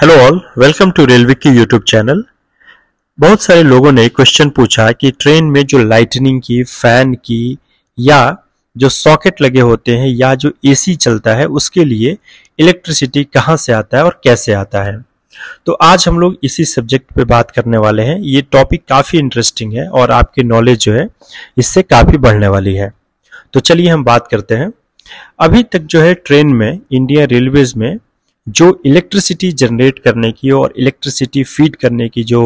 hello all welcome to railway की YouTube channel बहुत सारे लोगों ने क्वेश्चन पूछा कि ट्रेन में जो लाइटनिंग की फैन की या जो सॉकेट लगे होते हैं या जो एसी चलता है उसके लिए इलेक्ट्रिसिटी कहाँ से आता है और कैसे आता है तो आज हम लोग इसी सब्जेक्ट पे बात करने वाले हैं ये टॉपिक काफ़ी इंटरेस्टिंग है और आपकी नॉलेज जो है इससे काफ़ी बढ़ने वाली है तो चलिए हम बात करते हैं अभी तक जो है ट्रेन में इंडिया रेलवेज में जो इलेक्ट्रिसिटी जनरेट करने की और इलेक्ट्रिसिटी फीड करने की जो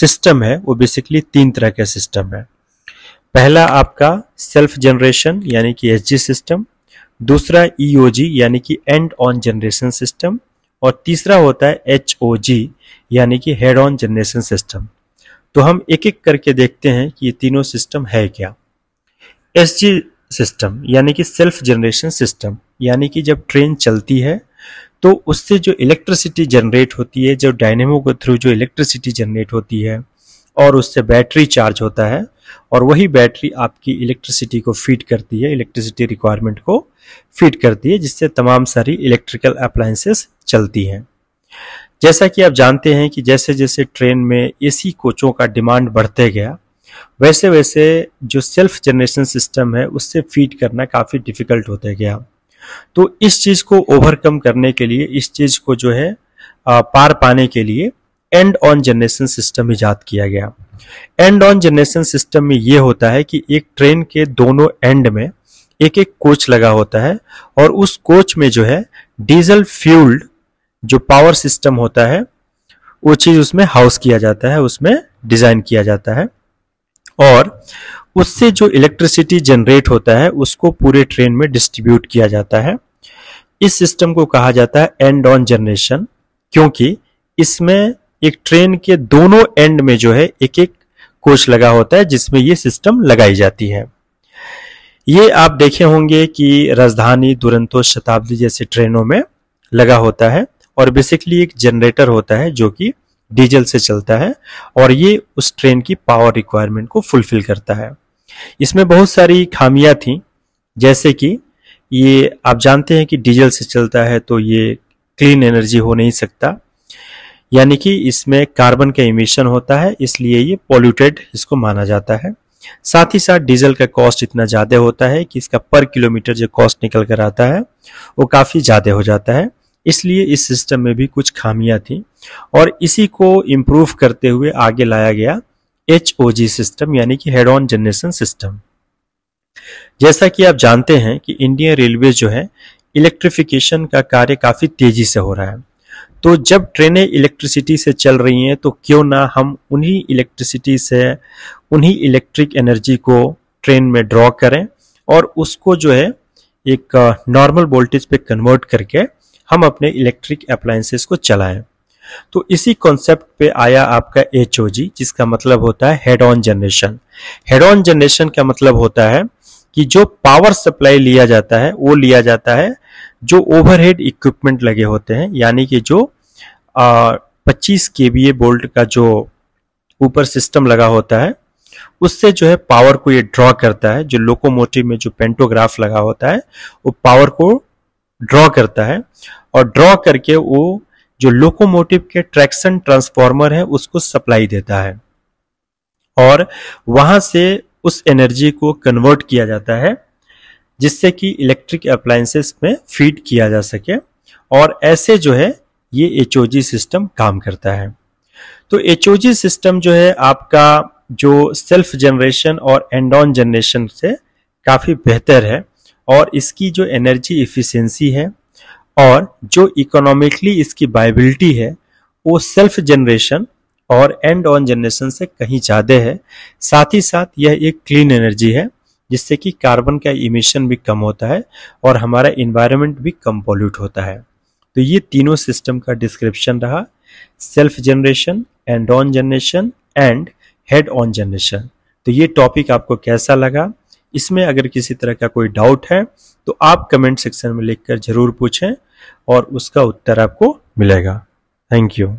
सिस्टम है वो बेसिकली तीन तरह के सिस्टम है पहला आपका सेल्फ जनरेशन यानी कि एस सिस्टम दूसरा ई e यानी कि एंड ऑन जनरेशन सिस्टम और तीसरा होता है एच यानी कि हेड ऑन जनरेशन सिस्टम तो हम एक एक करके देखते हैं कि ये तीनों सिस्टम है क्या एस सिस्टम यानी कि सेल्फ जनरेशन सिस्टम यानी कि जब ट्रेन चलती है तो उससे जो इलेक्ट्रिसिटी जनरेट होती है जो डायनेमो के थ्रू जो इलेक्ट्रिसिटी जनरेट होती है और उससे बैटरी चार्ज होता है और वही बैटरी आपकी इलेक्ट्रिसिटी को फीड करती है इलेक्ट्रिसिटी रिक्वायरमेंट को फीड करती है जिससे तमाम सारी इलेक्ट्रिकल अप्लायंसेस चलती हैं जैसा कि आप जानते हैं कि जैसे जैसे ट्रेन में एसी कोचों का डिमांड बढ़ते गया वैसे वैसे जो सेल्फ जनरेशन सिस्टम है उससे फीड करना काफ़ी डिफ़िकल्ट होते गया तो इस चीज को ओवरकम करने के लिए इस चीज को जो है पार पाने के लिए एंड ऑन जनरेशन सिस्टम ईजाद किया गया एंड ऑन जनरेशन सिस्टम में यह होता है कि एक ट्रेन के दोनों एंड में एक एक कोच लगा होता है और उस कोच में जो है डीजल फ्यूल्ड जो पावर सिस्टम होता है वो चीज़ उसमें हाउस किया जाता है उसमें डिज़ाइन किया जाता है और उससे जो इलेक्ट्रिसिटी जनरेट होता है उसको पूरे ट्रेन में डिस्ट्रीब्यूट किया जाता है इस सिस्टम को कहा जाता है एंड ऑन जनरेशन क्योंकि इसमें एक ट्रेन के दोनों एंड में जो है एक एक कोच लगा होता है जिसमें ये सिस्टम लगाई जाती है ये आप देखे होंगे कि राजधानी दुरंतो शताब्दी जैसे ट्रेनों में लगा होता है और बेसिकली एक जनरेटर होता है जो कि डीजल से चलता है और ये उस ट्रेन की पावर रिक्वायरमेंट को फुलफिल करता है इसमें बहुत सारी खामियां थी जैसे कि ये आप जानते हैं कि डीजल से चलता है तो ये क्लीन एनर्जी हो नहीं सकता यानी कि इसमें कार्बन का इमिशन होता है इसलिए ये पॉल्यूटेड इसको माना जाता है साथ ही साथ डीजल का कॉस्ट इतना ज़्यादा होता है कि इसका पर किलोमीटर जो कॉस्ट निकल कर आता है वो काफ़ी ज़्यादा हो जाता है इसलिए इस सिस्टम में भी कुछ खामियां थी और इसी को इम्प्रूव करते हुए आगे लाया गया एच सिस्टम यानी कि हेड ऑन जनरेशन सिस्टम जैसा कि आप जानते हैं कि इंडियन रेलवे जो है इलेक्ट्रिफिकेशन का कार्य काफ़ी तेजी से हो रहा है तो जब ट्रेनें इलेक्ट्रिसिटी से चल रही हैं तो क्यों ना हम उन्हीं इलेक्ट्रिसिटी से उन्हीं इलेक्ट्रिक एनर्जी को ट्रेन में ड्रॉ करें और उसको जो है एक नॉर्मल वोल्टेज पे कन्वर्ट करके हम अपने इलेक्ट्रिक अप्लायंसेस को चलाएं तो इसी कॉन्सेप्ट पे आया आपका एच जिसका मतलब होता है head on generation head on generation का मतलब होता है कि जो पावर सप्लाई लिया जाता है वो लिया जाता है जो ओवरहेड इक्विपमेंट लगे होते हैं यानी कि जो आ, 25 के बोल्ट का जो ऊपर सिस्टम लगा होता है उससे जो है पावर को ये ड्रॉ करता है जो लोकोमोटिव में जो पेंटोग्राफ लगा होता है वो पावर को ड्रॉ करता है और ड्रॉ करके वो जो लोकोमोटिव के ट्रैक्शन ट्रांसफॉर्मर है उसको सप्लाई देता है और वहां से उस एनर्जी को कन्वर्ट किया जाता है जिससे कि इलेक्ट्रिक अप्लायंसेस में फीड किया जा सके और ऐसे जो है ये एचओजी सिस्टम काम करता है तो एचओजी सिस्टम जो है आपका जो सेल्फ जनरेशन और एंड ऑन जनरेशन से काफी बेहतर है और इसकी जो एनर्जी इफिशेंसी है और जो इकोनॉमिकली इसकी बाइबिलिटी है वो सेल्फ जनरेशन और एंड ऑन जनरेशन से कहीं ज़्यादा है साथ ही साथ यह एक क्लीन एनर्जी है जिससे कि कार्बन का इमिशन भी कम होता है और हमारा इन्वायरमेंट भी कम पॉल्यूट होता है तो ये तीनों सिस्टम का डिस्क्रिप्शन रहा self generation end on generation and head on generation तो ये टॉपिक आपको कैसा लगा इसमें अगर किसी तरह का कोई डाउट है तो आप कमेंट सेक्शन में लिखकर जरूर पूछें और उसका उत्तर आपको मिलेगा थैंक यू